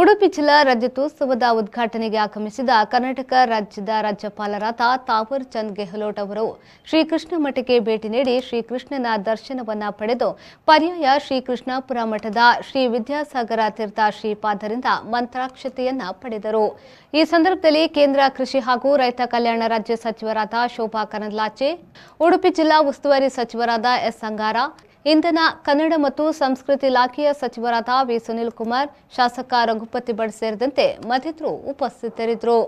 ಉಡುಪಿ ಜಿಲ್ಲಾ ರಜತೋತ್ಸವದ ಉದ್ಘಾಟನೆಗೆ ಆಗಮಿಸಿದ ಕರ್ನಾಟಕ ರಾಜ್ಯದ ರಾಜ್ಯಪಾಲರಾದ ತಾವರ್ ಚಂದ್ ಗೆಹ್ಲೋಟ್ ಅವರು ಶ್ರೀಕೃಷ್ಣ ಮಠಕ್ಕೆ ಭೇಟಿ ನೀಡಿ ಶ್ರೀಕೃಷ್ಣನ ದರ್ಶನವನ್ನ ಪಡೆದು ಪರ್ಯಾಯ ಶ್ರೀಕೃಷ್ಣಾಪುರ ಮಠದ ಶ್ರೀ ವಿದ್ಯಾಸಾಗರ ತೀರ್ಥ ಶ್ರೀಪಾದರಿಂದ ಮಂತ್ರಾಕ್ಷತೆಯನ್ನ ಪಡೆದರು ಈ ಸಂದರ್ಭದಲ್ಲಿ ಕೇಂದ್ರ ಕೃಷಿ ಹಾಗೂ ರೈತ ಕಲ್ಯಾಣ ರಾಜ್ಯ ಸಚಿವರಾದ ಶೋಭಾ ಕರಂದ್ಲಾಚೆ ಉಡುಪಿ ಜಿಲ್ಲಾ ಉಸ್ತುವಾರಿ ಸಚಿವರಾದ ಎಸ್ ಅಂಗಾರ ಇಂಧನ ಕನ್ನಡ ಮತ್ತು ಸಂಸ್ಕೃತಿ ಇಲಾಖೆಯ ಸಚಿವರಾದ ವಿ ಸುನಿಲ್ ಕುಮಾರ್ ಶಾಸಕ ರಘುಪತಿ ಭಟ್ ಸೇರಿದಂತೆ ಮತ್ತಿತರು ಉಪಸ್ಥಿತರಿದ್ದರು